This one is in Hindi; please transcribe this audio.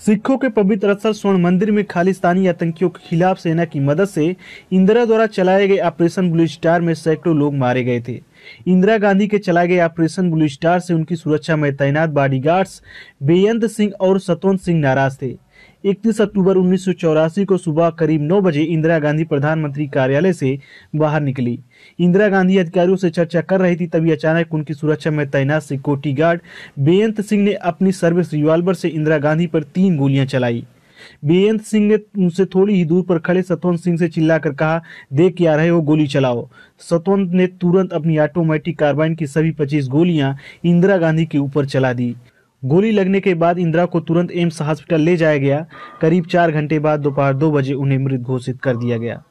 सिखों के पवित्र अरसर स्वर्ण मंदिर में खालिस्तानी आतंकियों के खिलाफ सेना की मदद से इंदिरा द्वारा चलाए गए ऑपरेशन ब्लू स्टार में सैकड़ों लोग मारे गए थे इंदिरा गांधी के चलाए गए ऑपरेशन ब्लू स्टार से उनकी सुरक्षा में तैनात बॉडीगार्ड्स बेयंत सिंह और सतवंत सिंह नाराज थे इकतीस अक्टूबर उन्नीस को सुबह करीब नौ बजे इंदिरा गांधी प्रधानमंत्री कार्यालय से बाहर निकली इंदिरा गांधी अधिकारियों से चर्चा कर रही थी तभी अचानक उनकी सुरक्षा में तैनात सिक्योरिटी गार्ड बेयंत सिंह ने अपनी सर्विस रिवॉल्वर से इंदिरा गांधी पर तीन गोलियां चलाई बेयंत सिंह ने उनसे थोड़ी ही दूर पर खड़े सतवंत सिंह से चिल्लाकर कहा देख क्या रहे हो गोली चलाओ सतवंत ने तुरंत अपनी ऑटोमेटिक कार्बाइन की सभी पच्चीस गोलियां इंदिरा गांधी के ऊपर चला दी गोली लगने के बाद इंदिरा को तुरंत एम्स हॉस्पिटल ले जाया गया करीब चार घंटे बाद दोपहर दो बजे उन्हें मृत घोषित कर दिया गया